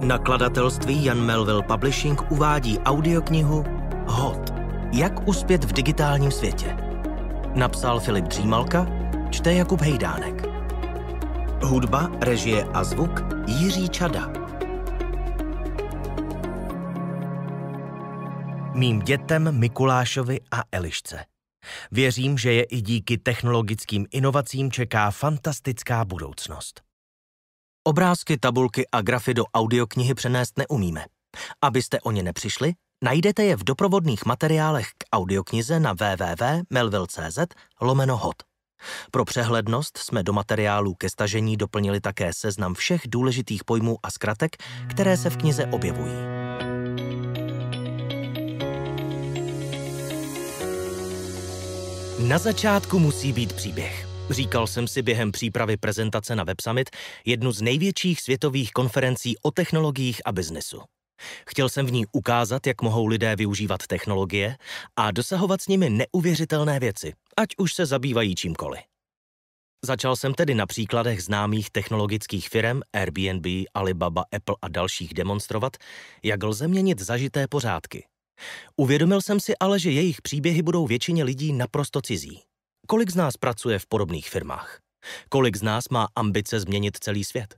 Nakladatelství Jan Melville Publishing uvádí audioknihu Hot. Jak uspět v digitálním světě? Napsal Filip Dřímalka, čte Jakub Hejdánek. Hudba, režie a zvuk Jiří Čada. Mým dětem Mikulášovi a Elišce. Věřím, že je i díky technologickým inovacím čeká fantastická budoucnost. Obrázky, tabulky a grafy do audioknihy přenést neumíme. Abyste o ně nepřišli, najdete je v doprovodných materiálech k audioknize na www.melville.cz lomenohod. Pro přehlednost jsme do materiálů ke stažení doplnili také seznam všech důležitých pojmů a zkratek, které se v knize objevují. Na začátku musí být příběh. Říkal jsem si během přípravy prezentace na Web Summit, jednu z největších světových konferencí o technologiích a biznesu. Chtěl jsem v ní ukázat, jak mohou lidé využívat technologie a dosahovat s nimi neuvěřitelné věci, ať už se zabývají čímkoliv. Začal jsem tedy na příkladech známých technologických firm Airbnb, Alibaba, Apple a dalších demonstrovat, jak lze měnit zažité pořádky. Uvědomil jsem si ale, že jejich příběhy budou většině lidí naprosto cizí. Kolik z nás pracuje v podobných firmách? Kolik z nás má ambice změnit celý svět?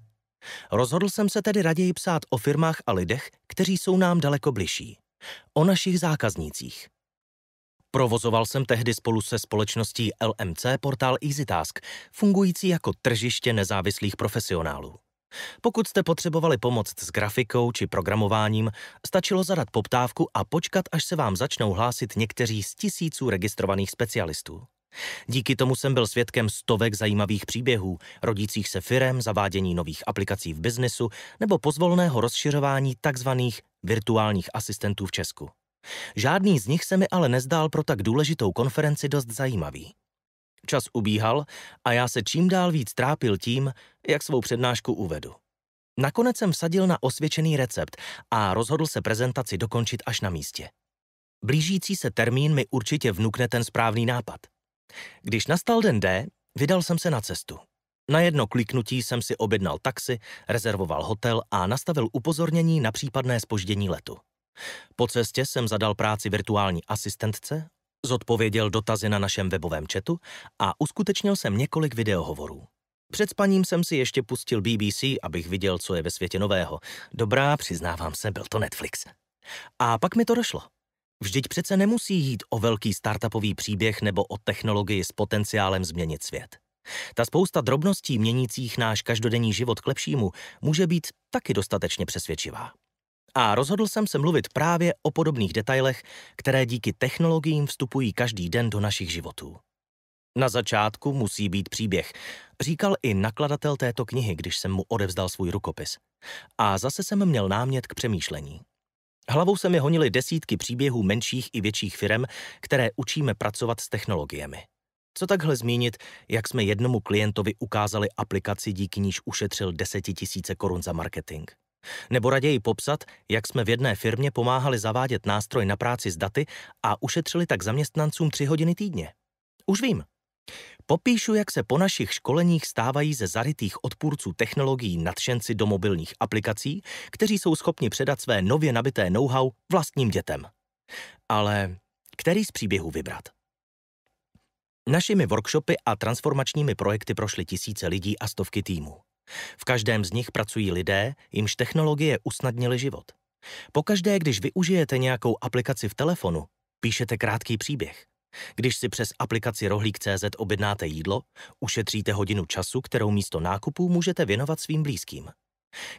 Rozhodl jsem se tedy raději psát o firmách a lidech, kteří jsou nám daleko bližší. O našich zákaznících. Provozoval jsem tehdy spolu se společností LMC portál EasyTask, fungující jako tržiště nezávislých profesionálů. Pokud jste potřebovali pomoc s grafikou či programováním, stačilo zadat poptávku a počkat, až se vám začnou hlásit někteří z tisíců registrovaných specialistů. Díky tomu jsem byl svědkem stovek zajímavých příběhů, rodících se firem, zavádění nových aplikací v biznesu nebo pozvolného rozšiřování tzv. virtuálních asistentů v Česku. Žádný z nich se mi ale nezdál pro tak důležitou konferenci dost zajímavý. Čas ubíhal a já se čím dál víc trápil tím, jak svou přednášku uvedu. Nakonec jsem vsadil na osvědčený recept a rozhodl se prezentaci dokončit až na místě. Blížící se termín mi určitě vnukne ten správný nápad – když nastal den D, vydal jsem se na cestu. Na jedno kliknutí jsem si objednal taxi, rezervoval hotel a nastavil upozornění na případné spoždění letu. Po cestě jsem zadal práci virtuální asistentce, zodpověděl dotazy na našem webovém chatu a uskutečnil jsem několik videohovorů. Před spaním jsem si ještě pustil BBC, abych viděl, co je ve světě nového. Dobrá, přiznávám se, byl to Netflix. A pak mi to došlo. Vždyť přece nemusí jít o velký startupový příběh nebo o technologii s potenciálem změnit svět. Ta spousta drobností měnících náš každodenní život k lepšímu může být taky dostatečně přesvědčivá. A rozhodl jsem se mluvit právě o podobných detailech, které díky technologiím vstupují každý den do našich životů. Na začátku musí být příběh, říkal i nakladatel této knihy, když jsem mu odevzdal svůj rukopis. A zase jsem měl námět k přemýšlení. Hlavou se mi honily desítky příběhů menších i větších firm, které učíme pracovat s technologiemi. Co takhle zmínit, jak jsme jednomu klientovi ukázali aplikaci, díky níž ušetřil desetitisíce korun za marketing? Nebo raději popsat, jak jsme v jedné firmě pomáhali zavádět nástroj na práci s daty a ušetřili tak zaměstnancům tři hodiny týdně. Už vím, Popíšu, jak se po našich školeních stávají ze zarytých odpůrců technologií nadšenci do mobilních aplikací, kteří jsou schopni předat své nově nabité know-how vlastním dětem. Ale který z příběhů vybrat? Našimi workshopy a transformačními projekty prošly tisíce lidí a stovky týmů. V každém z nich pracují lidé, jimž technologie usnadnily život. Pokaždé, když využijete nějakou aplikaci v telefonu, píšete krátký příběh. Když si přes aplikaci Rohlík.cz objednáte jídlo, ušetříte hodinu času, kterou místo nákupů můžete věnovat svým blízkým.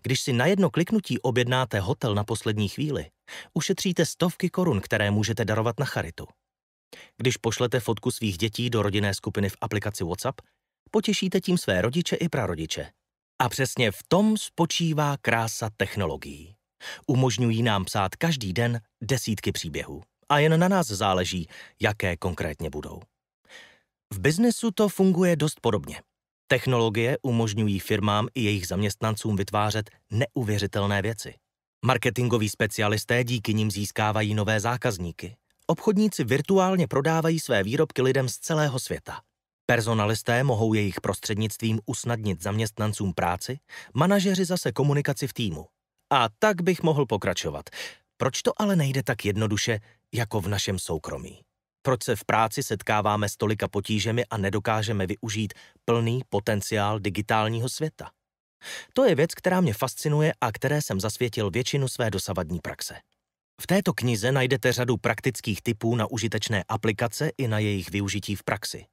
Když si na jedno kliknutí objednáte hotel na poslední chvíli, ušetříte stovky korun, které můžete darovat na charitu. Když pošlete fotku svých dětí do rodinné skupiny v aplikaci WhatsApp, potěšíte tím své rodiče i prarodiče. A přesně v tom spočívá krása technologií. Umožňují nám psát každý den desítky příběhů a jen na nás záleží, jaké konkrétně budou. V biznesu to funguje dost podobně. Technologie umožňují firmám i jejich zaměstnancům vytvářet neuvěřitelné věci. Marketingoví specialisté díky nim získávají nové zákazníky. Obchodníci virtuálně prodávají své výrobky lidem z celého světa. Personalisté mohou jejich prostřednictvím usnadnit zaměstnancům práci, manažeři zase komunikaci v týmu. A tak bych mohl pokračovat. Proč to ale nejde tak jednoduše, jako v našem soukromí. Proč se v práci setkáváme s tolika potížemi a nedokážeme využít plný potenciál digitálního světa? To je věc, která mě fascinuje a které jsem zasvětil většinu své dosavadní praxe. V této knize najdete řadu praktických typů na užitečné aplikace i na jejich využití v praxi.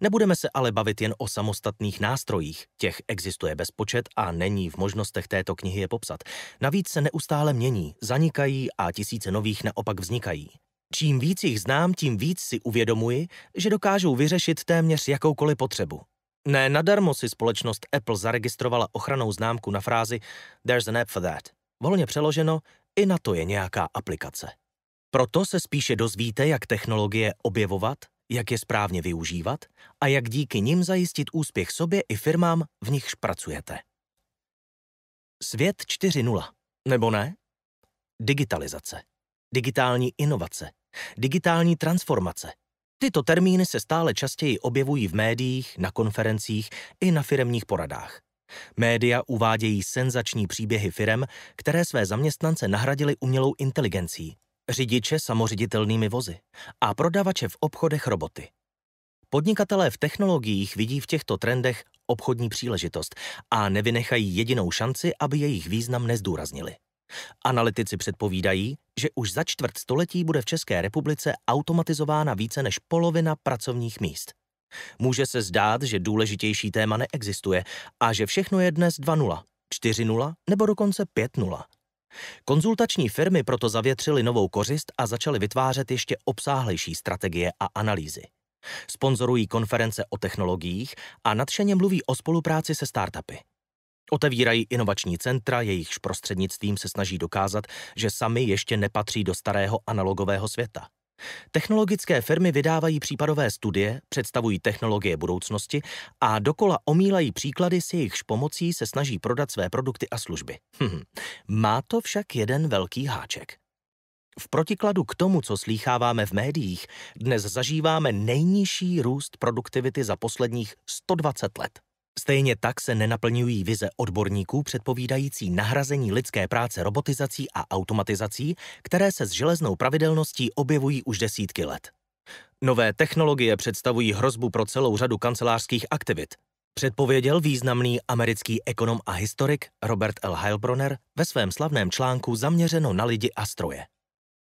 Nebudeme se ale bavit jen o samostatných nástrojích, těch existuje bezpočet a není v možnostech této knihy je popsat. Navíc se neustále mění, zanikají a tisíce nových naopak vznikají. Čím víc jich znám, tím víc si uvědomuji, že dokážou vyřešit téměř jakoukoliv potřebu. Ne nadarmo si společnost Apple zaregistrovala ochranou známku na frázi There's an app for that. Volně přeloženo, i na to je nějaká aplikace. Proto se spíše dozvíte, jak technologie objevovat, jak je správně využívat a jak díky nim zajistit úspěch sobě i firmám, v nichž pracujete. Svět 4.0. Nebo ne? Digitalizace. Digitální inovace digitální transformace. Tyto termíny se stále častěji objevují v médiích, na konferencích i na firemních poradách. Média uvádějí senzační příběhy firem, které své zaměstnance nahradili umělou inteligencí, řidiče samoředitelnými vozy a prodavače v obchodech roboty. Podnikatelé v technologiích vidí v těchto trendech obchodní příležitost a nevynechají jedinou šanci, aby jejich význam nezdůraznili. Analytici předpovídají, že už za čtvrt století bude v České republice automatizována více než polovina pracovních míst. Může se zdát, že důležitější téma neexistuje a že všechno je dnes 2.0, 4.0 nebo dokonce 5.0. Konzultační firmy proto zavětřily novou kořist a začaly vytvářet ještě obsáhlejší strategie a analýzy. Sponzorují konference o technologiích a nadšeně mluví o spolupráci se startupy. Otevírají inovační centra, jejichž prostřednictvím se snaží dokázat, že sami ještě nepatří do starého analogového světa. Technologické firmy vydávají případové studie, představují technologie budoucnosti a dokola omílají příklady, s jejichž pomocí se snaží prodat své produkty a služby. Hm. hm. Má to však jeden velký háček. V protikladu k tomu, co slýcháváme v médiích, dnes zažíváme nejnižší růst produktivity za posledních 120 let. Stejně tak se nenaplňují vize odborníků předpovídající nahrazení lidské práce robotizací a automatizací, které se s železnou pravidelností objevují už desítky let. Nové technologie představují hrozbu pro celou řadu kancelářských aktivit, předpověděl významný americký ekonom a historik Robert L. Heilbronner ve svém slavném článku Zaměřeno na lidi a stroje.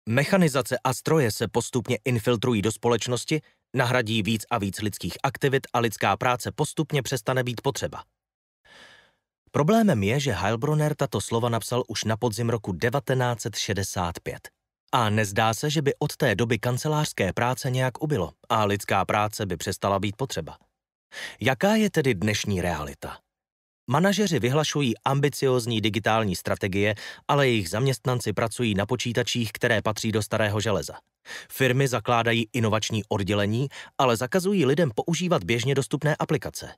Mechanizace a stroje se postupně infiltrují do společnosti, Nahradí víc a víc lidských aktivit a lidská práce postupně přestane být potřeba. Problémem je, že Heilbronner tato slova napsal už na podzim roku 1965. A nezdá se, že by od té doby kancelářské práce nějak ubilo a lidská práce by přestala být potřeba. Jaká je tedy dnešní realita? Manažeři vyhlašují ambiciozní digitální strategie, ale jejich zaměstnanci pracují na počítačích, které patří do starého železa. Firmy zakládají inovační oddělení, ale zakazují lidem používat běžně dostupné aplikace.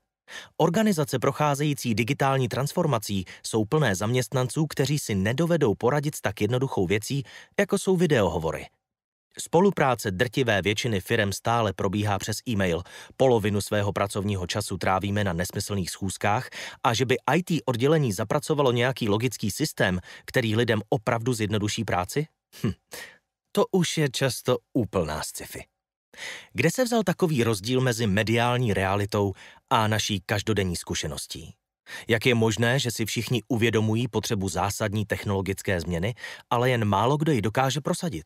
Organizace procházející digitální transformací jsou plné zaměstnanců, kteří si nedovedou poradit s tak jednoduchou věcí, jako jsou videohovory. Spolupráce drtivé většiny firem stále probíhá přes e-mail. Polovinu svého pracovního času trávíme na nesmyslných schůzkách a že by IT oddělení zapracovalo nějaký logický systém, který lidem opravdu zjednoduší práci? Hm. To už je často úplná sci-fi. Kde se vzal takový rozdíl mezi mediální realitou a naší každodenní zkušeností? Jak je možné, že si všichni uvědomují potřebu zásadní technologické změny, ale jen málo kdo ji dokáže prosadit?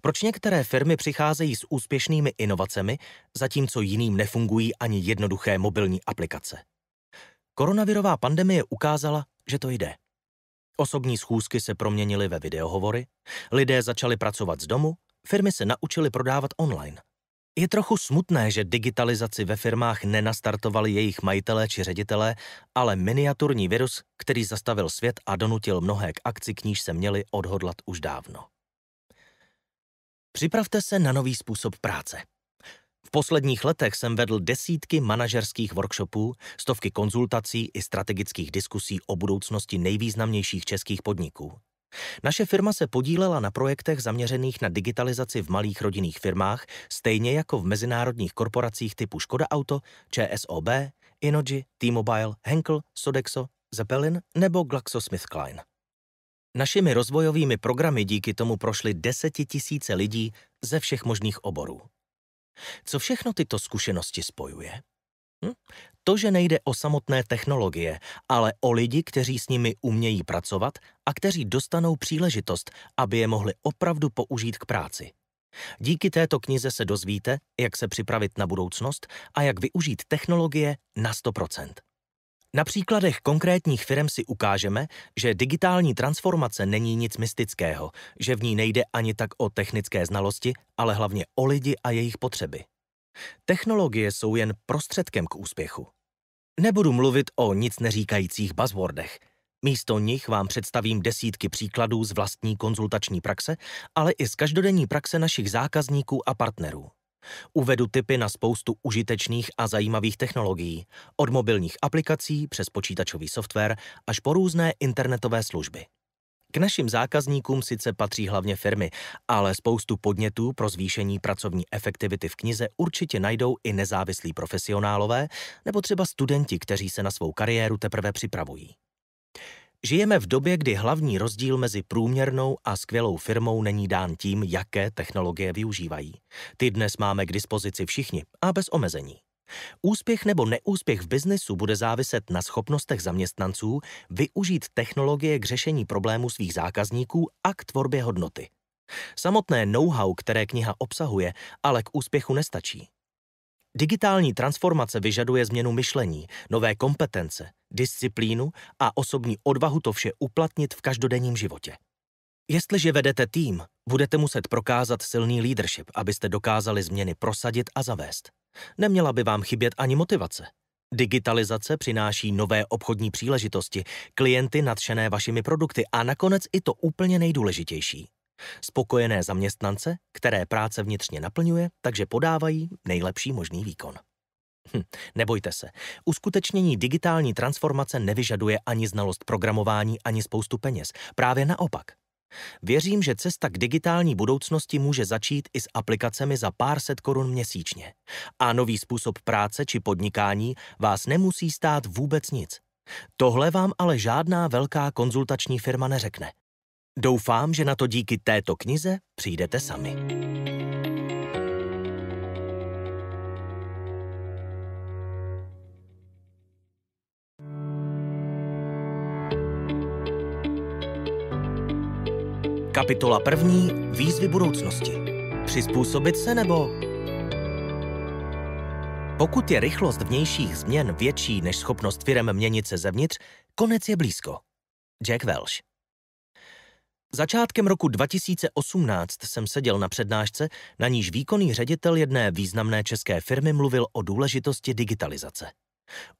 Proč některé firmy přicházejí s úspěšnými inovacemi, zatímco jiným nefungují ani jednoduché mobilní aplikace? Koronavirová pandemie ukázala, že to jde. Osobní schůzky se proměnily ve videohovory, lidé začali pracovat z domu, firmy se naučily prodávat online. Je trochu smutné, že digitalizaci ve firmách nenastartovali jejich majitelé či ředitelé, ale miniaturní virus, který zastavil svět a donutil mnohé k akci, k níž se měli odhodlat už dávno. Připravte se na nový způsob práce. V posledních letech jsem vedl desítky manažerských workshopů, stovky konzultací i strategických diskusí o budoucnosti nejvýznamnějších českých podniků. Naše firma se podílela na projektech zaměřených na digitalizaci v malých rodinných firmách, stejně jako v mezinárodních korporacích typu Škoda Auto, ČSOB, Inoji, T-Mobile, Henkel, Sodexo, Zeppelin nebo GlaxoSmithKline. Našimi rozvojovými programy díky tomu prošly desetitisíce lidí ze všech možných oborů. Co všechno tyto zkušenosti spojuje? Hm? To, že nejde o samotné technologie, ale o lidi, kteří s nimi umějí pracovat a kteří dostanou příležitost, aby je mohli opravdu použít k práci. Díky této knize se dozvíte, jak se připravit na budoucnost a jak využít technologie na 100%. Na příkladech konkrétních firm si ukážeme, že digitální transformace není nic mystického, že v ní nejde ani tak o technické znalosti, ale hlavně o lidi a jejich potřeby. Technologie jsou jen prostředkem k úspěchu. Nebudu mluvit o nic neříkajících buzzwordech. Místo nich vám představím desítky příkladů z vlastní konzultační praxe, ale i z každodenní praxe našich zákazníků a partnerů. Uvedu typy na spoustu užitečných a zajímavých technologií, od mobilních aplikací přes počítačový software až po různé internetové služby. K našim zákazníkům sice patří hlavně firmy, ale spoustu podnětů pro zvýšení pracovní efektivity v knize určitě najdou i nezávislí profesionálové nebo třeba studenti, kteří se na svou kariéru teprve připravují. Žijeme v době, kdy hlavní rozdíl mezi průměrnou a skvělou firmou není dán tím, jaké technologie využívají. Ty dnes máme k dispozici všichni a bez omezení. Úspěch nebo neúspěch v biznesu bude záviset na schopnostech zaměstnanců využít technologie k řešení problémů svých zákazníků a k tvorbě hodnoty. Samotné know-how, které kniha obsahuje, ale k úspěchu nestačí. Digitální transformace vyžaduje změnu myšlení, nové kompetence, disciplínu a osobní odvahu to vše uplatnit v každodenním životě. Jestliže vedete tým, budete muset prokázat silný leadership, abyste dokázali změny prosadit a zavést. Neměla by vám chybět ani motivace. Digitalizace přináší nové obchodní příležitosti, klienty nadšené vašimi produkty a nakonec i to úplně nejdůležitější. Spokojené zaměstnance, které práce vnitřně naplňuje, takže podávají nejlepší možný výkon. Hm, nebojte se, uskutečnění digitální transformace nevyžaduje ani znalost programování, ani spoustu peněz. Právě naopak. Věřím, že cesta k digitální budoucnosti může začít i s aplikacemi za pár set korun měsíčně. A nový způsob práce či podnikání vás nemusí stát vůbec nic. Tohle vám ale žádná velká konzultační firma neřekne. Doufám, že na to díky této knize přijdete sami. Kapitola první. Výzvy budoucnosti. Přizpůsobit se nebo... Pokud je rychlost vnějších změn větší než schopnost firem měnit se zevnitř, konec je blízko. Jack Welsh Začátkem roku 2018 jsem seděl na přednášce, na níž výkonný ředitel jedné významné české firmy mluvil o důležitosti digitalizace.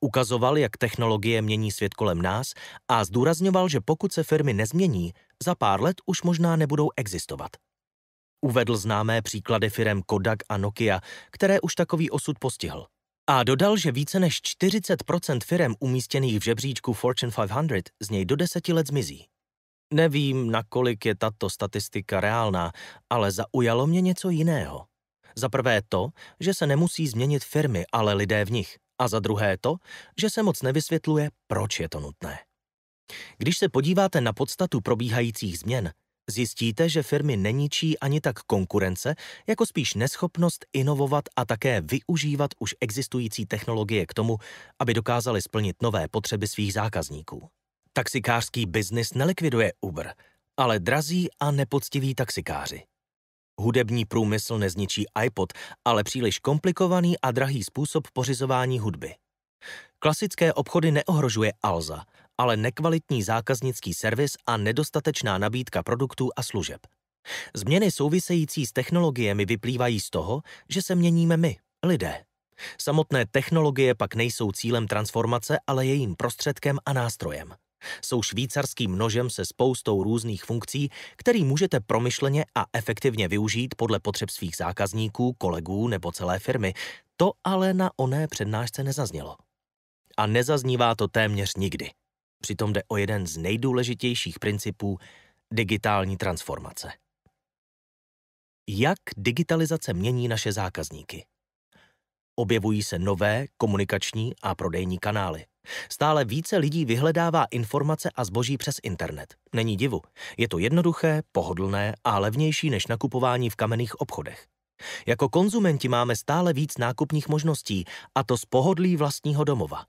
Ukazoval, jak technologie mění svět kolem nás a zdůrazňoval, že pokud se firmy nezmění, za pár let už možná nebudou existovat. Uvedl známé příklady firem Kodak a Nokia, které už takový osud postihl. A dodal, že více než 40% firem umístěných v žebříčku Fortune 500 z něj do deseti let zmizí. Nevím, nakolik je tato statistika reálná, ale zaujalo mě něco jiného. Za prvé to, že se nemusí změnit firmy, ale lidé v nich. A za druhé to, že se moc nevysvětluje, proč je to nutné. Když se podíváte na podstatu probíhajících změn, zjistíte, že firmy neničí ani tak konkurence, jako spíš neschopnost inovovat a také využívat už existující technologie k tomu, aby dokázaly splnit nové potřeby svých zákazníků. Taxikářský biznis nelikviduje Uber, ale drazí a nepoctiví taxikáři. Hudební průmysl nezničí iPod, ale příliš komplikovaný a drahý způsob pořizování hudby. Klasické obchody neohrožuje Alza, ale nekvalitní zákaznický servis a nedostatečná nabídka produktů a služeb. Změny související s technologiemi vyplývají z toho, že se měníme my, lidé. Samotné technologie pak nejsou cílem transformace, ale jejím prostředkem a nástrojem. Jsou švýcarským nožem se spoustou různých funkcí, který můžete promyšleně a efektivně využít podle potřeb svých zákazníků, kolegů nebo celé firmy. To ale na oné přednášce nezaznělo. A nezaznívá to téměř nikdy. Přitom jde o jeden z nejdůležitějších principů digitální transformace. Jak digitalizace mění naše zákazníky? Objevují se nové komunikační a prodejní kanály. Stále více lidí vyhledává informace a zboží přes internet. Není divu. Je to jednoduché, pohodlné a levnější než nakupování v kamenných obchodech. Jako konzumenti máme stále víc nákupních možností, a to z pohodlí vlastního domova.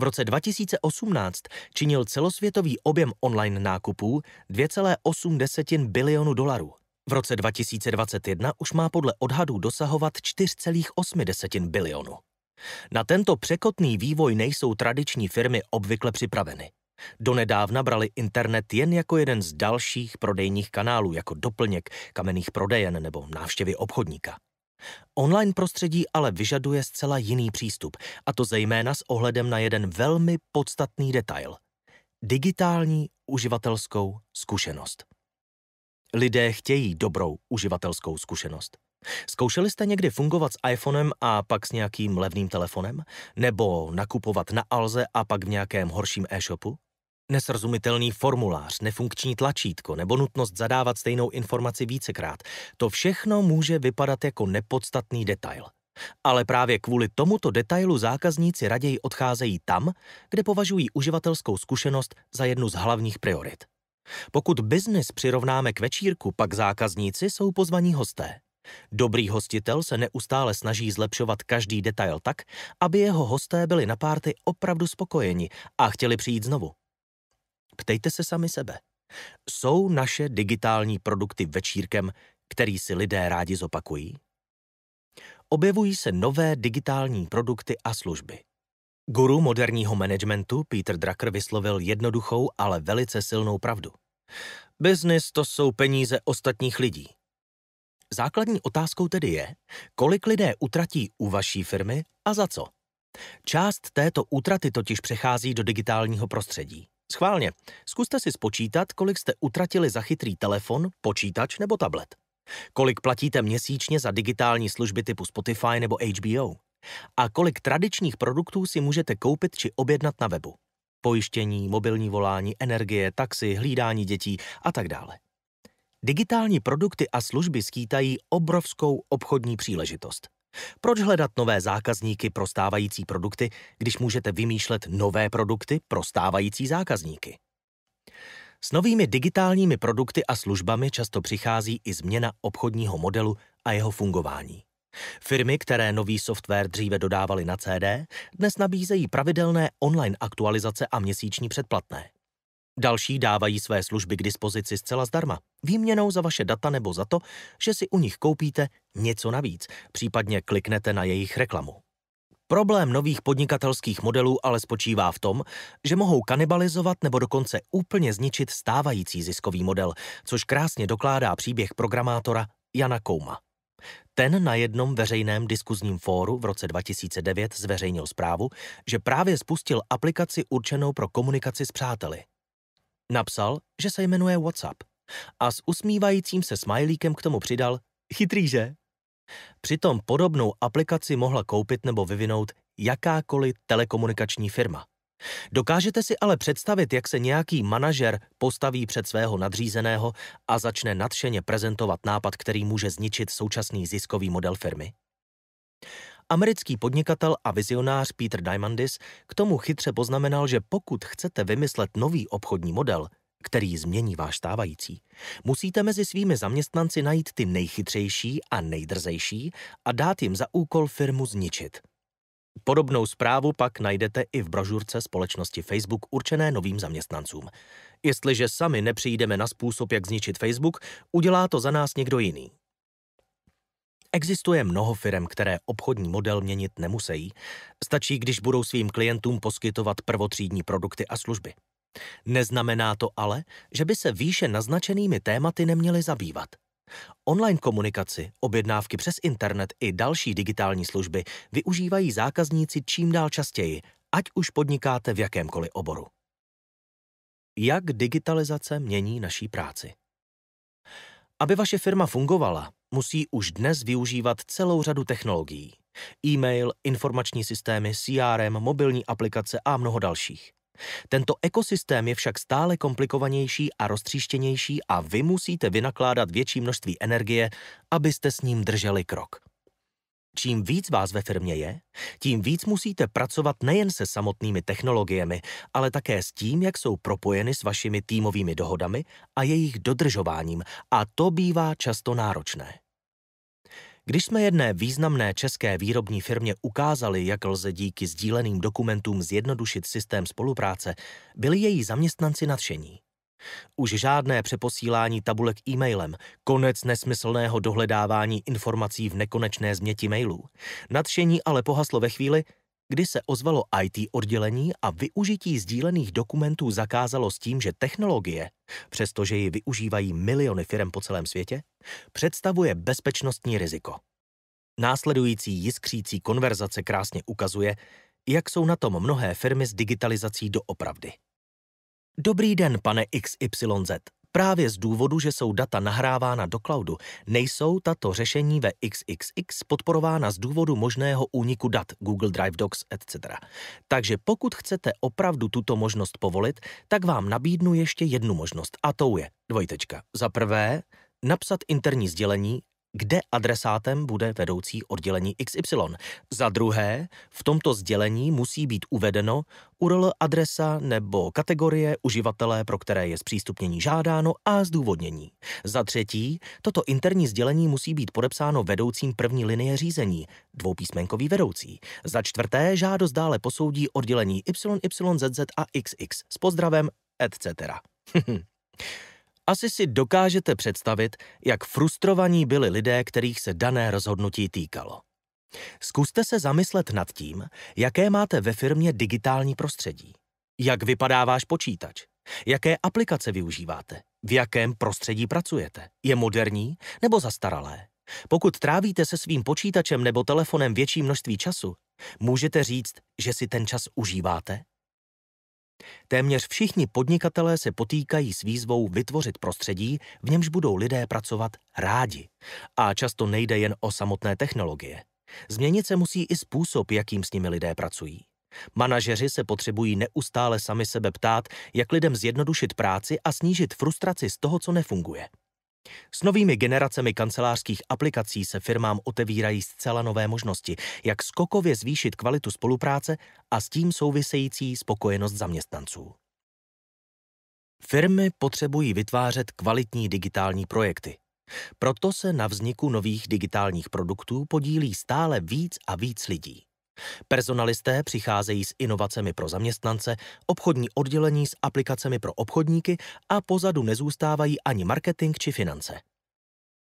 V roce 2018 činil celosvětový objem online nákupů 2,8 bilionu dolarů. V roce 2021 už má podle odhadů dosahovat 4,8 bilionu. Na tento překotný vývoj nejsou tradiční firmy obvykle připraveny. Donedávna brali internet jen jako jeden z dalších prodejních kanálů, jako doplněk kamenných prodejen nebo návštěvy obchodníka. Online prostředí ale vyžaduje zcela jiný přístup, a to zejména s ohledem na jeden velmi podstatný detail digitální uživatelskou zkušenost. Lidé chtějí dobrou uživatelskou zkušenost. Zkoušeli jste někdy fungovat s iPhonem a pak s nějakým levným telefonem? Nebo nakupovat na Alze a pak v nějakém horším e-shopu? Nesrozumitelný formulář, nefunkční tlačítko nebo nutnost zadávat stejnou informaci vícekrát, to všechno může vypadat jako nepodstatný detail. Ale právě kvůli tomuto detailu zákazníci raději odcházejí tam, kde považují uživatelskou zkušenost za jednu z hlavních priorit. Pokud biznis přirovnáme k večírku, pak zákazníci jsou pozvaní hosté. Dobrý hostitel se neustále snaží zlepšovat každý detail tak, aby jeho hosté byli na párty opravdu spokojeni a chtěli přijít znovu. Ptejte se sami sebe. Jsou naše digitální produkty večírkem, který si lidé rádi zopakují? Objevují se nové digitální produkty a služby. Guru moderního managementu Peter Drucker vyslovil jednoduchou, ale velice silnou pravdu. Biznis to jsou peníze ostatních lidí. Základní otázkou tedy je, kolik lidé utratí u vaší firmy a za co. Část této útraty totiž přechází do digitálního prostředí. Schválně, zkuste si spočítat, kolik jste utratili za chytrý telefon, počítač nebo tablet. Kolik platíte měsíčně za digitální služby typu Spotify nebo HBO? A kolik tradičních produktů si můžete koupit či objednat na webu? Pojištění, mobilní volání, energie, taxi, hlídání dětí a tak dále. Digitální produkty a služby skýtají obrovskou obchodní příležitost. Proč hledat nové zákazníky pro stávající produkty, když můžete vymýšlet nové produkty pro stávající zákazníky? S novými digitálními produkty a službami často přichází i změna obchodního modelu a jeho fungování. Firmy, které nový software dříve dodávaly na CD, dnes nabízejí pravidelné online aktualizace a měsíční předplatné. Další dávají své služby k dispozici zcela zdarma, výměnou za vaše data nebo za to, že si u nich koupíte něco navíc, případně kliknete na jejich reklamu. Problém nových podnikatelských modelů ale spočívá v tom, že mohou kanibalizovat nebo dokonce úplně zničit stávající ziskový model, což krásně dokládá příběh programátora Jana Kouma. Ten na jednom veřejném diskuzním fóru v roce 2009 zveřejnil zprávu, že právě spustil aplikaci určenou pro komunikaci s přáteli. Napsal, že se jmenuje WhatsApp a s usmívajícím se smajlíkem k tomu přidal chytrý, že? Přitom podobnou aplikaci mohla koupit nebo vyvinout jakákoliv telekomunikační firma. Dokážete si ale představit, jak se nějaký manažer postaví před svého nadřízeného a začne nadšeně prezentovat nápad, který může zničit současný ziskový model firmy? Americký podnikatel a vizionář Peter Diamandis k tomu chytře poznamenal, že pokud chcete vymyslet nový obchodní model, který změní váš stávající, musíte mezi svými zaměstnanci najít ty nejchytřejší a nejdrzejší a dát jim za úkol firmu zničit. Podobnou zprávu pak najdete i v brožurce společnosti Facebook určené novým zaměstnancům. Jestliže sami nepřijdeme na způsob, jak zničit Facebook, udělá to za nás někdo jiný. Existuje mnoho firm, které obchodní model měnit nemusí. Stačí, když budou svým klientům poskytovat prvotřídní produkty a služby. Neznamená to ale, že by se výše naznačenými tématy neměly zabývat. Online komunikaci, objednávky přes internet i další digitální služby využívají zákazníci čím dál častěji, ať už podnikáte v jakémkoliv oboru. Jak digitalizace mění naší práci? Aby vaše firma fungovala, musí už dnes využívat celou řadu technologií. E-mail, informační systémy, CRM, mobilní aplikace a mnoho dalších. Tento ekosystém je však stále komplikovanější a roztříštěnější a vy musíte vynakládat větší množství energie, abyste s ním drželi krok. Čím víc vás ve firmě je, tím víc musíte pracovat nejen se samotnými technologiemi, ale také s tím, jak jsou propojeny s vašimi týmovými dohodami a jejich dodržováním, a to bývá často náročné. Když jsme jedné významné české výrobní firmě ukázali, jak lze díky sdíleným dokumentům zjednodušit systém spolupráce, byli její zaměstnanci nadšení. Už žádné přeposílání tabulek e-mailem, konec nesmyslného dohledávání informací v nekonečné změti mailů. Nadšení ale pohaslo ve chvíli, kdy se ozvalo IT oddělení a využití sdílených dokumentů zakázalo s tím, že technologie, přestože ji využívají miliony firm po celém světě, představuje bezpečnostní riziko. Následující jiskřící konverzace krásně ukazuje, jak jsou na tom mnohé firmy s digitalizací doopravdy. Dobrý den, pane XYZ. Právě z důvodu, že jsou data nahrávána do cloudu, nejsou tato řešení ve XXX podporována z důvodu možného úniku dat Google Drive Docs, etc. Takže pokud chcete opravdu tuto možnost povolit, tak vám nabídnu ještě jednu možnost a tou je dvojtečka. Za prvé, napsat interní sdělení, kde adresátem bude vedoucí oddělení XY. Za druhé, v tomto sdělení musí být uvedeno URL adresa nebo kategorie uživatele, pro které je zpřístupnění žádáno a zdůvodnění. Za třetí, toto interní sdělení musí být podepsáno vedoucím první linie řízení, dvoupísmenkový vedoucí. Za čtvrté, žádost dále posoudí oddělení YYZZ a XX. S pozdravem, etc. Asi si dokážete představit, jak frustrovaní byli lidé, kterých se dané rozhodnutí týkalo. Zkuste se zamyslet nad tím, jaké máte ve firmě digitální prostředí. Jak vypadá váš počítač? Jaké aplikace využíváte? V jakém prostředí pracujete? Je moderní nebo zastaralé? Pokud trávíte se svým počítačem nebo telefonem větší množství času, můžete říct, že si ten čas užíváte? Téměř všichni podnikatelé se potýkají s výzvou vytvořit prostředí, v němž budou lidé pracovat rádi. A často nejde jen o samotné technologie. Změnit se musí i způsob, jakým s nimi lidé pracují. Manažeři se potřebují neustále sami sebe ptát, jak lidem zjednodušit práci a snížit frustraci z toho, co nefunguje. S novými generacemi kancelářských aplikací se firmám otevírají zcela nové možnosti, jak skokově zvýšit kvalitu spolupráce a s tím související spokojenost zaměstnanců. Firmy potřebují vytvářet kvalitní digitální projekty. Proto se na vzniku nových digitálních produktů podílí stále víc a víc lidí. Personalisté přicházejí s inovacemi pro zaměstnance, obchodní oddělení s aplikacemi pro obchodníky a pozadu nezůstávají ani marketing či finance.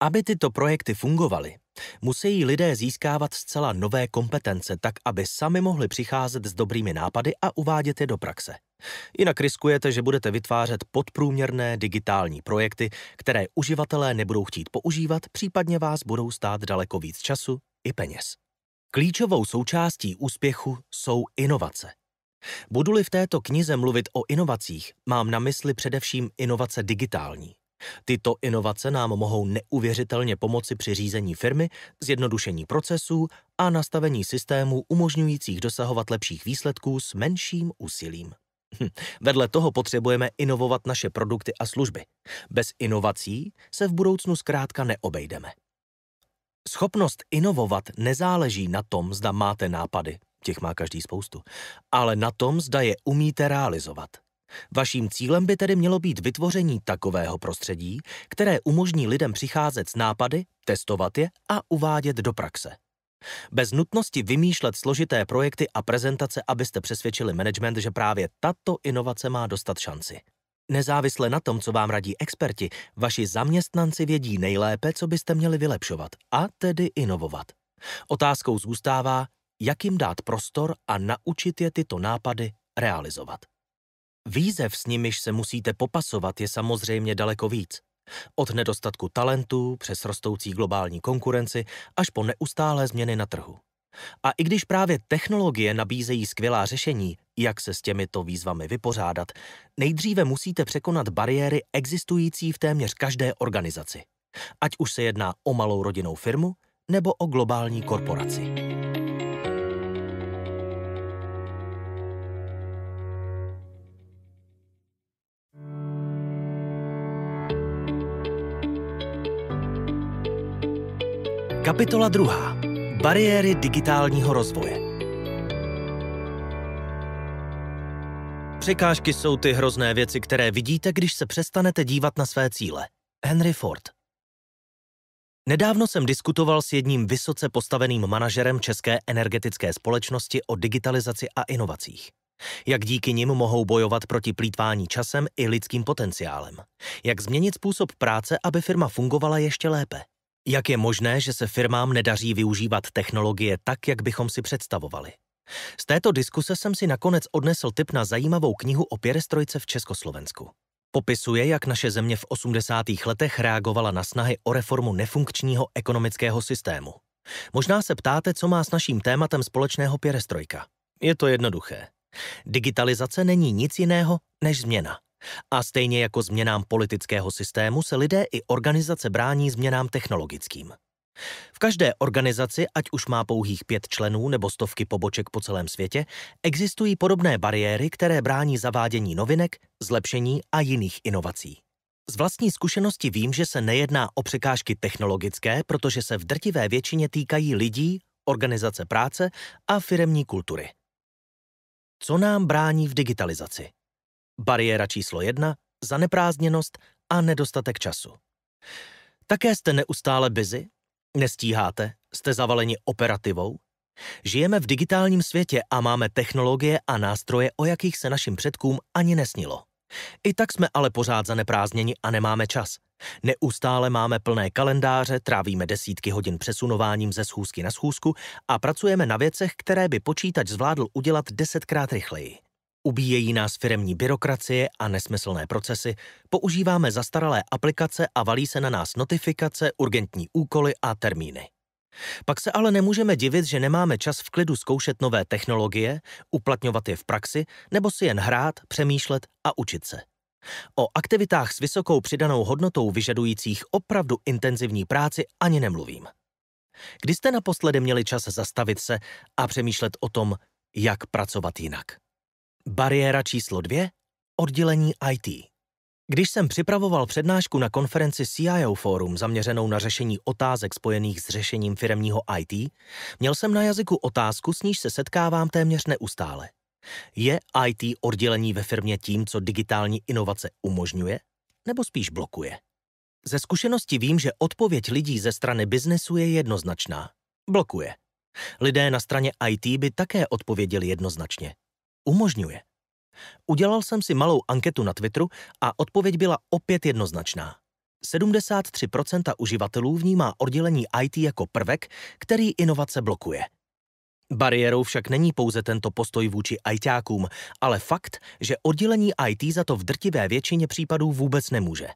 Aby tyto projekty fungovaly, musí lidé získávat zcela nové kompetence, tak aby sami mohli přicházet s dobrými nápady a uvádět je do praxe. Jinak riskujete, že budete vytvářet podprůměrné digitální projekty, které uživatelé nebudou chtít používat, případně vás budou stát daleko víc času i peněz. Klíčovou součástí úspěchu jsou inovace. Budu-li v této knize mluvit o inovacích, mám na mysli především inovace digitální. Tyto inovace nám mohou neuvěřitelně pomoci při řízení firmy, zjednodušení procesů a nastavení systémů umožňujících dosahovat lepších výsledků s menším úsilím. Hm. Vedle toho potřebujeme inovovat naše produkty a služby. Bez inovací se v budoucnu zkrátka neobejdeme. Schopnost inovovat nezáleží na tom, zda máte nápady, těch má každý spoustu, ale na tom, zda je umíte realizovat. Vaším cílem by tedy mělo být vytvoření takového prostředí, které umožní lidem přicházet s nápady, testovat je a uvádět do praxe. Bez nutnosti vymýšlet složité projekty a prezentace, abyste přesvědčili management, že právě tato inovace má dostat šanci. Nezávisle na tom, co vám radí experti, vaši zaměstnanci vědí nejlépe, co byste měli vylepšovat, a tedy inovovat. Otázkou zůstává, jak jim dát prostor a naučit je tyto nápady realizovat. Výzev, s nimiž se musíte popasovat, je samozřejmě daleko víc. Od nedostatku talentů přes rostoucí globální konkurenci až po neustálé změny na trhu. A i když právě technologie nabízejí skvělá řešení, jak se s těmito výzvami vypořádat, nejdříve musíte překonat bariéry existující v téměř každé organizaci. Ať už se jedná o malou rodinnou firmu nebo o globální korporaci. Kapitola druhá. Bariéry digitálního rozvoje. Překážky jsou ty hrozné věci, které vidíte, když se přestanete dívat na své cíle. Henry Ford. Nedávno jsem diskutoval s jedním vysoce postaveným manažerem České energetické společnosti o digitalizaci a inovacích. Jak díky nim mohou bojovat proti plítvání časem i lidským potenciálem. Jak změnit způsob práce, aby firma fungovala ještě lépe. Jak je možné, že se firmám nedaří využívat technologie tak, jak bychom si představovali? Z této diskuse jsem si nakonec odnesl tip na zajímavou knihu o pěrestrojce v Československu. Popisuje, jak naše země v 80. letech reagovala na snahy o reformu nefunkčního ekonomického systému. Možná se ptáte, co má s naším tématem společného pěrestrojka. Je to jednoduché. Digitalizace není nic jiného než změna. A stejně jako změnám politického systému se lidé i organizace brání změnám technologickým. V každé organizaci, ať už má pouhých pět členů nebo stovky poboček po celém světě, existují podobné bariéry, které brání zavádění novinek, zlepšení a jiných inovací. Z vlastní zkušenosti vím, že se nejedná o překážky technologické, protože se v drtivé většině týkají lidí, organizace práce a firemní kultury. Co nám brání v digitalizaci? Bariéra číslo jedna – zaneprázdněnost a nedostatek času. Také jste neustále busy? Nestíháte? Jste zavaleni operativou? Žijeme v digitálním světě a máme technologie a nástroje, o jakých se našim předkům ani nesnilo. I tak jsme ale pořád zaneprázdněni a nemáme čas. Neustále máme plné kalendáře, trávíme desítky hodin přesunováním ze schůzky na schůzku a pracujeme na věcech, které by počítač zvládl udělat desetkrát rychleji. Ubíjejí nás firemní byrokracie a nesmyslné procesy, používáme zastaralé aplikace a valí se na nás notifikace, urgentní úkoly a termíny. Pak se ale nemůžeme divit, že nemáme čas v klidu zkoušet nové technologie, uplatňovat je v praxi nebo si jen hrát, přemýšlet a učit se. O aktivitách s vysokou přidanou hodnotou vyžadujících opravdu intenzivní práci ani nemluvím. Kdy jste naposledy měli čas zastavit se a přemýšlet o tom, jak pracovat jinak? Bariéra číslo dvě – oddělení IT. Když jsem připravoval přednášku na konferenci CIO Forum zaměřenou na řešení otázek spojených s řešením firemního IT, měl jsem na jazyku otázku, s níž se setkávám téměř neustále. Je IT oddělení ve firmě tím, co digitální inovace umožňuje, nebo spíš blokuje? Ze zkušenosti vím, že odpověď lidí ze strany biznesu je jednoznačná. Blokuje. Lidé na straně IT by také odpověděli jednoznačně umožňuje. Udělal jsem si malou anketu na Twitteru a odpověď byla opět jednoznačná. 73% uživatelů vnímá oddělení IT jako prvek, který inovace blokuje. Bariérou však není pouze tento postoj vůči ITákům, ale fakt, že oddělení IT za to v drtivé většině případů vůbec nemůže.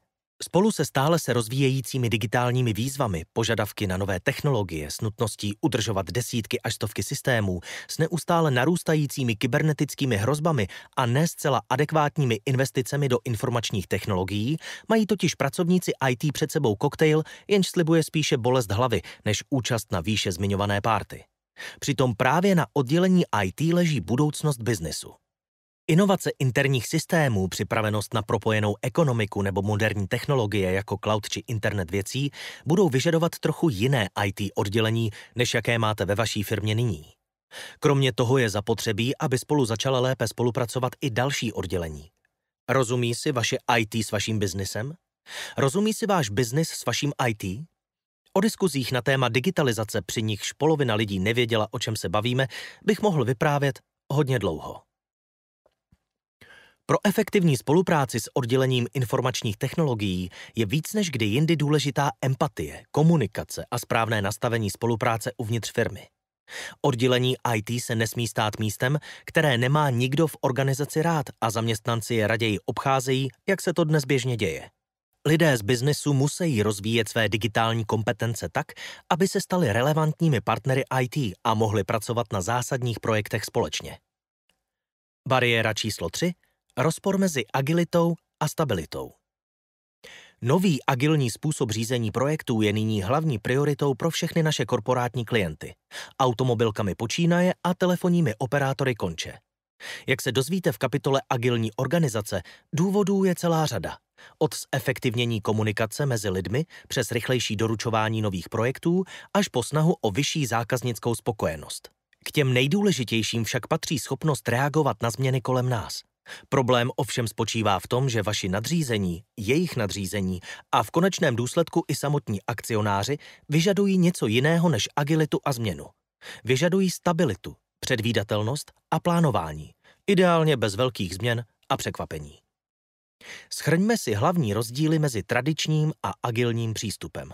Spolu se stále se rozvíjejícími digitálními výzvami, požadavky na nové technologie, s nutností udržovat desítky až stovky systémů, s neustále narůstajícími kybernetickými hrozbami a ne zcela adekvátními investicemi do informačních technologií, mají totiž pracovníci IT před sebou koktejl, jenž slibuje spíše bolest hlavy než účast na výše zmiňované párty. Přitom právě na oddělení IT leží budoucnost biznesu. Inovace interních systémů, připravenost na propojenou ekonomiku nebo moderní technologie jako cloud či internet věcí budou vyžadovat trochu jiné IT oddělení, než jaké máte ve vaší firmě nyní. Kromě toho je zapotřebí, aby spolu začala lépe spolupracovat i další oddělení. Rozumí si vaše IT s vaším biznesem? Rozumí si váš biznis s vaším IT? O diskuzích na téma digitalizace, při nichž polovina lidí nevěděla, o čem se bavíme, bych mohl vyprávět hodně dlouho. Pro efektivní spolupráci s oddělením informačních technologií je víc než kdy jindy důležitá empatie, komunikace a správné nastavení spolupráce uvnitř firmy. Oddělení IT se nesmí stát místem, které nemá nikdo v organizaci rád a zaměstnanci je raději obcházejí, jak se to dnes běžně děje. Lidé z biznesu musí rozvíjet své digitální kompetence tak, aby se stali relevantními partnery IT a mohli pracovat na zásadních projektech společně. Bariéra číslo 3 Rozpor mezi agilitou a stabilitou. Nový agilní způsob řízení projektů je nyní hlavní prioritou pro všechny naše korporátní klienty. Automobilkami počínaje a telefonními operátory konče. Jak se dozvíte v kapitole Agilní organizace, důvodů je celá řada. Od zefektivnění komunikace mezi lidmi přes rychlejší doručování nových projektů až po snahu o vyšší zákaznickou spokojenost. K těm nejdůležitějším však patří schopnost reagovat na změny kolem nás – Problém ovšem spočívá v tom, že vaši nadřízení, jejich nadřízení a v konečném důsledku i samotní akcionáři vyžadují něco jiného než agilitu a změnu. Vyžadují stabilitu, předvídatelnost a plánování, ideálně bez velkých změn a překvapení. Schrňme si hlavní rozdíly mezi tradičním a agilním přístupem.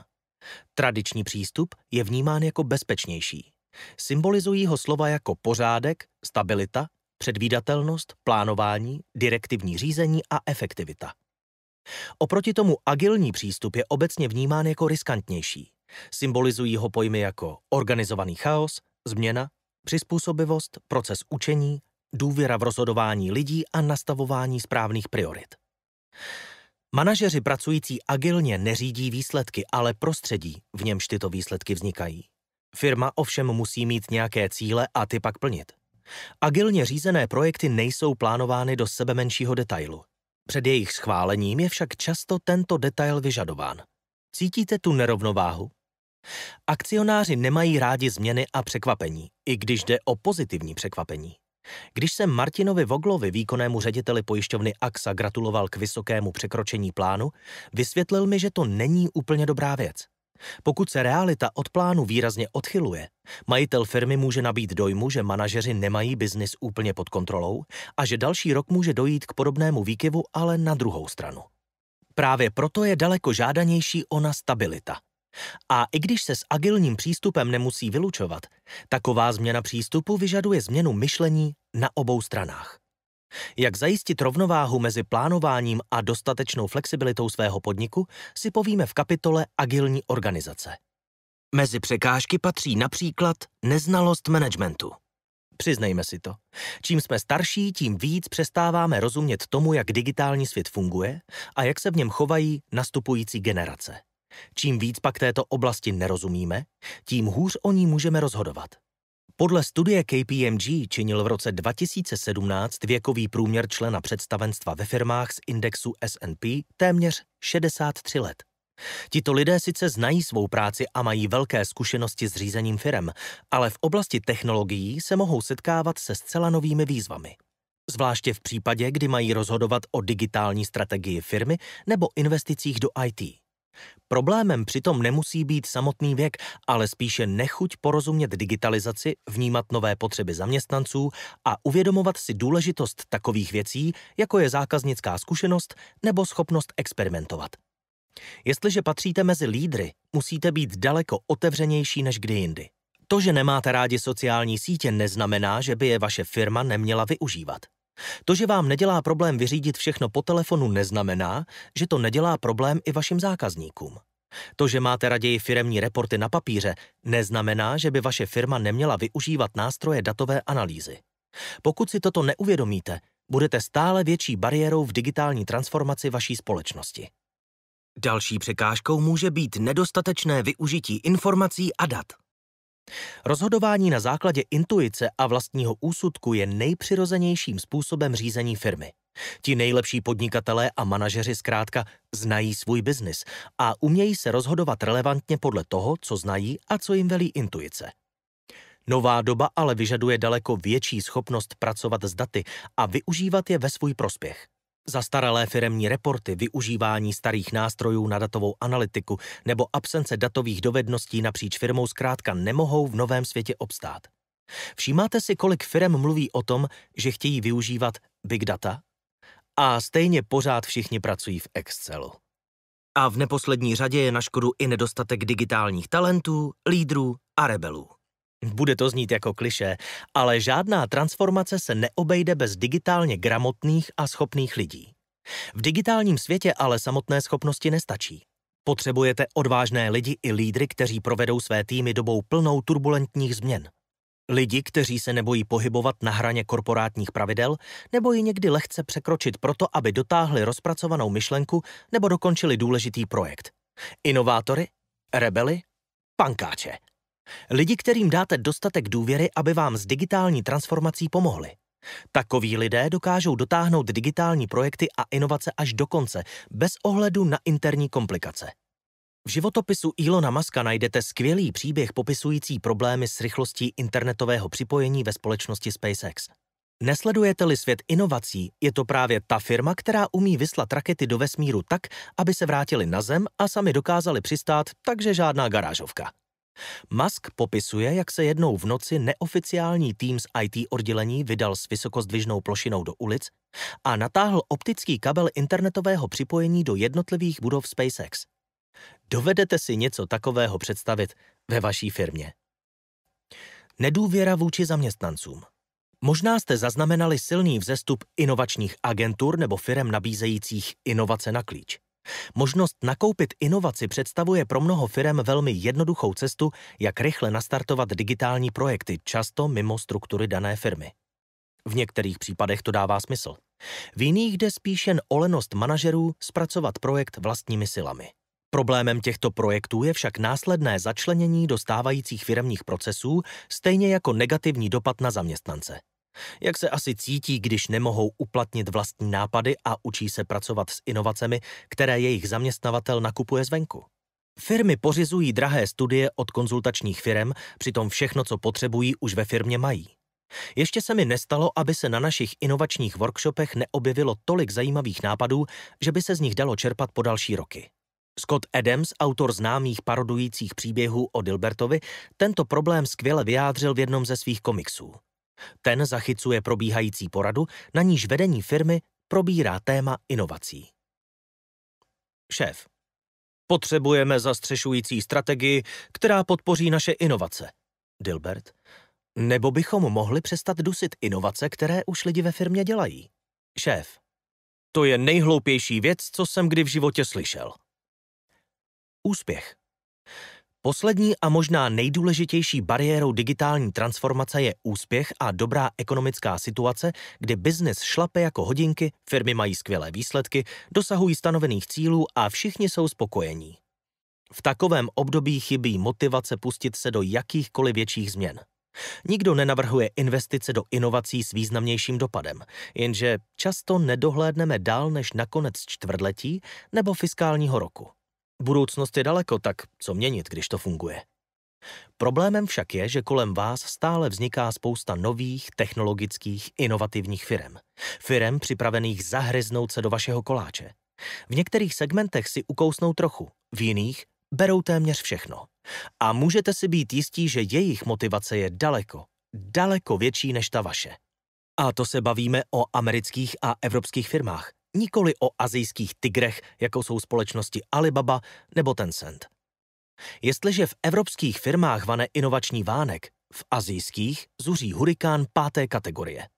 Tradiční přístup je vnímán jako bezpečnější. Symbolizují ho slova jako pořádek, stabilita předvídatelnost, plánování, direktivní řízení a efektivita. Oproti tomu agilní přístup je obecně vnímán jako riskantnější. Symbolizují ho pojmy jako organizovaný chaos, změna, přizpůsobivost, proces učení, důvěra v rozhodování lidí a nastavování správných priorit. Manažeři pracující agilně neřídí výsledky, ale prostředí, v němž tyto výsledky vznikají. Firma ovšem musí mít nějaké cíle a ty pak plnit. Agilně řízené projekty nejsou plánovány do sebe menšího detailu. Před jejich schválením je však často tento detail vyžadován. Cítíte tu nerovnováhu? Akcionáři nemají rádi změny a překvapení, i když jde o pozitivní překvapení. Když jsem Martinovi Voglovi, výkonnému řediteli pojišťovny AXA, gratuloval k vysokému překročení plánu, vysvětlil mi, že to není úplně dobrá věc. Pokud se realita od plánu výrazně odchyluje, majitel firmy může nabít dojmu, že manažeři nemají biznis úplně pod kontrolou a že další rok může dojít k podobnému výkyvu, ale na druhou stranu. Právě proto je daleko žádanější ona stabilita. A i když se s agilním přístupem nemusí vylučovat, taková změna přístupu vyžaduje změnu myšlení na obou stranách. Jak zajistit rovnováhu mezi plánováním a dostatečnou flexibilitou svého podniku, si povíme v kapitole Agilní organizace. Mezi překážky patří například neznalost managementu. Přiznejme si to. Čím jsme starší, tím víc přestáváme rozumět tomu, jak digitální svět funguje a jak se v něm chovají nastupující generace. Čím víc pak této oblasti nerozumíme, tím hůř o ní můžeme rozhodovat. Podle studie KPMG činil v roce 2017 věkový průměr člena představenstva ve firmách z indexu S&P téměř 63 let. Tito lidé sice znají svou práci a mají velké zkušenosti s řízením firem, ale v oblasti technologií se mohou setkávat se zcela novými výzvami. Zvláště v případě, kdy mají rozhodovat o digitální strategii firmy nebo investicích do IT. Problémem přitom nemusí být samotný věk, ale spíše nechuť porozumět digitalizaci, vnímat nové potřeby zaměstnanců a uvědomovat si důležitost takových věcí, jako je zákaznická zkušenost nebo schopnost experimentovat. Jestliže patříte mezi lídry, musíte být daleko otevřenější než kdy jindy. To, že nemáte rádi sociální sítě, neznamená, že by je vaše firma neměla využívat. To, že vám nedělá problém vyřídit všechno po telefonu, neznamená, že to nedělá problém i vašim zákazníkům. To, že máte raději firemní reporty na papíře, neznamená, že by vaše firma neměla využívat nástroje datové analýzy. Pokud si toto neuvědomíte, budete stále větší bariérou v digitální transformaci vaší společnosti. Další překážkou může být nedostatečné využití informací a dat. Rozhodování na základě intuice a vlastního úsudku je nejpřirozenějším způsobem řízení firmy. Ti nejlepší podnikatelé a manažeři zkrátka znají svůj biznis a umějí se rozhodovat relevantně podle toho, co znají a co jim velí intuice. Nová doba ale vyžaduje daleko větší schopnost pracovat s daty a využívat je ve svůj prospěch. Zastaralé firemní reporty, využívání starých nástrojů na datovou analytiku nebo absence datových dovedností napříč firmou zkrátka nemohou v novém světě obstát. Všímáte si, kolik firm mluví o tom, že chtějí využívat big data? A stejně pořád všichni pracují v Excelu. A v neposlední řadě je na škodu i nedostatek digitálních talentů, lídrů a rebelů. Bude to znít jako kliše, ale žádná transformace se neobejde bez digitálně gramotných a schopných lidí. V digitálním světě ale samotné schopnosti nestačí. Potřebujete odvážné lidi i lídry, kteří provedou své týmy dobou plnou turbulentních změn. Lidi, kteří se nebojí pohybovat na hraně korporátních pravidel, nebo ji někdy lehce překročit proto, aby dotáhli rozpracovanou myšlenku nebo dokončili důležitý projekt. Inovátory, rebeli, pankáče. Lidi, kterým dáte dostatek důvěry, aby vám s digitální transformací pomohli. Takoví lidé dokážou dotáhnout digitální projekty a inovace až do konce, bez ohledu na interní komplikace. V životopisu Ilona Maska najdete skvělý příběh popisující problémy s rychlostí internetového připojení ve společnosti SpaceX. Nesledujete-li svět inovací, je to právě ta firma, která umí vyslat rakety do vesmíru tak, aby se vrátili na Zem a sami dokázali přistát, takže žádná garážovka. Musk popisuje, jak se jednou v noci neoficiální tým z IT oddělení vydal s vysokozdvižnou plošinou do ulic a natáhl optický kabel internetového připojení do jednotlivých budov SpaceX. Dovedete si něco takového představit ve vaší firmě. Nedůvěra vůči zaměstnancům. Možná jste zaznamenali silný vzestup inovačních agentur nebo firem nabízejících inovace na klíč. Možnost nakoupit inovaci představuje pro mnoho firm velmi jednoduchou cestu, jak rychle nastartovat digitální projekty, často mimo struktury dané firmy. V některých případech to dává smysl. V jiných jde spíš jen o lenost manažerů zpracovat projekt vlastními silami. Problémem těchto projektů je však následné začlenění do stávajících firmních procesů, stejně jako negativní dopad na zaměstnance. Jak se asi cítí, když nemohou uplatnit vlastní nápady a učí se pracovat s inovacemi, které jejich zaměstnavatel nakupuje zvenku? Firmy pořizují drahé studie od konzultačních firm, přitom všechno, co potřebují, už ve firmě mají. Ještě se mi nestalo, aby se na našich inovačních workshopech neobjevilo tolik zajímavých nápadů, že by se z nich dalo čerpat po další roky. Scott Adams, autor známých parodujících příběhů o Dilbertovi, tento problém skvěle vyjádřil v jednom ze svých komiksů. Ten zachycuje probíhající poradu, na níž vedení firmy probírá téma inovací. Šéf. Potřebujeme zastřešující strategii, která podpoří naše inovace. Dilbert. Nebo bychom mohli přestat dusit inovace, které už lidi ve firmě dělají. Šéf. To je nejhloupější věc, co jsem kdy v životě slyšel. Úspěch. Poslední a možná nejdůležitější bariérou digitální transformace je úspěch a dobrá ekonomická situace, kdy biznis šlape jako hodinky, firmy mají skvělé výsledky, dosahují stanovených cílů a všichni jsou spokojení. V takovém období chybí motivace pustit se do jakýchkoliv větších změn. Nikdo nenavrhuje investice do inovací s významnějším dopadem, jenže často nedohlédneme dál než na konec čtvrtletí nebo fiskálního roku. Budoucnost je daleko, tak co měnit, když to funguje? Problémem však je, že kolem vás stále vzniká spousta nových, technologických, inovativních firem. Firem připravených zahryznout se do vašeho koláče. V některých segmentech si ukousnou trochu, v jiných berou téměř všechno. A můžete si být jistí, že jejich motivace je daleko, daleko větší než ta vaše. A to se bavíme o amerických a evropských firmách nikoli o azijských tigrech, jako jsou společnosti Alibaba nebo Tencent. Jestliže v evropských firmách vane inovační vánek, v azijských zuří hurikán páté kategorie.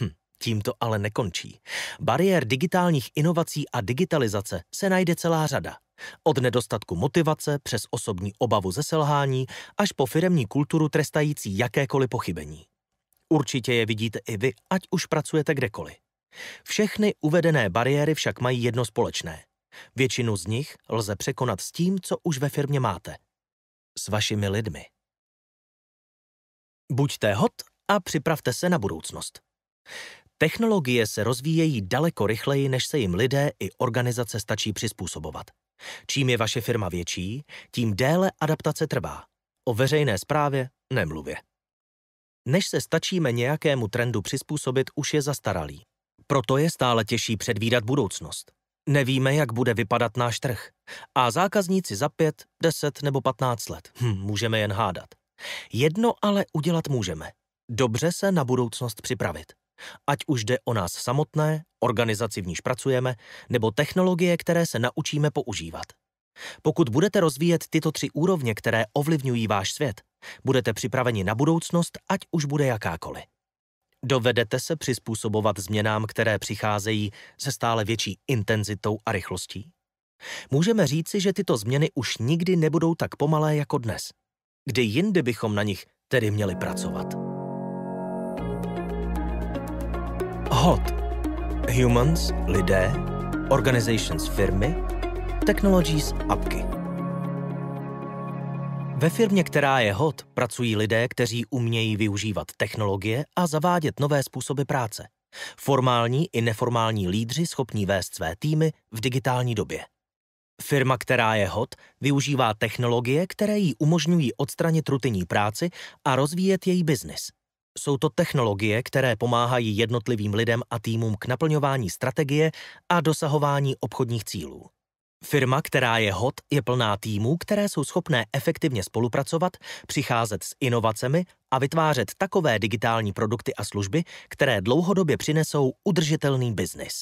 Hm, tím to ale nekončí. Bariér digitálních inovací a digitalizace se najde celá řada. Od nedostatku motivace přes osobní obavu ze selhání až po firemní kulturu trestající jakékoliv pochybení. Určitě je vidíte i vy, ať už pracujete kdekoliv. Všechny uvedené bariéry však mají jedno společné. Většinu z nich lze překonat s tím, co už ve firmě máte. S vašimi lidmi. Buďte hot a připravte se na budoucnost. Technologie se rozvíjejí daleko rychleji, než se jim lidé i organizace stačí přizpůsobovat. Čím je vaše firma větší, tím déle adaptace trvá. O veřejné správě nemluvě. Než se stačíme nějakému trendu přizpůsobit, už je zastaralý. Proto je stále těžší předvídat budoucnost. Nevíme, jak bude vypadat náš trh. A zákazníci za pět, deset nebo patnáct let. Hm, můžeme jen hádat. Jedno ale udělat můžeme. Dobře se na budoucnost připravit. Ať už jde o nás samotné, organizaci, v níž pracujeme, nebo technologie, které se naučíme používat. Pokud budete rozvíjet tyto tři úrovně, které ovlivňují váš svět, budete připraveni na budoucnost, ať už bude jakákoliv. Dovedete se přizpůsobovat změnám, které přicházejí se stále větší intenzitou a rychlostí? Můžeme říci, že tyto změny už nikdy nebudou tak pomalé jako dnes. Kdy jindy bychom na nich tedy měli pracovat? HOT Humans, lidé, Organizations firmy, Technologies apky. Ve firmě, která je hot, pracují lidé, kteří umějí využívat technologie a zavádět nové způsoby práce. Formální i neformální lídři schopní vést své týmy v digitální době. Firma, která je hot, využívá technologie, které jí umožňují odstranit rutinní práci a rozvíjet její biznis. Jsou to technologie, které pomáhají jednotlivým lidem a týmům k naplňování strategie a dosahování obchodních cílů. Firma, která je hot, je plná týmů, které jsou schopné efektivně spolupracovat, přicházet s inovacemi a vytvářet takové digitální produkty a služby, které dlouhodobě přinesou udržitelný biznis.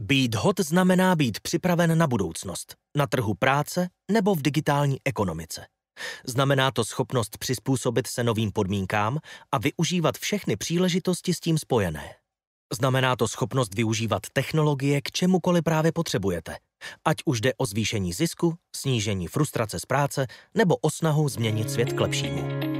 Být hot znamená být připraven na budoucnost, na trhu práce nebo v digitální ekonomice. Znamená to schopnost přizpůsobit se novým podmínkám a využívat všechny příležitosti s tím spojené. Znamená to schopnost využívat technologie k čemukoliv právě potřebujete, ať už jde o zvýšení zisku, snížení frustrace z práce nebo o snahu změnit svět k lepšímu.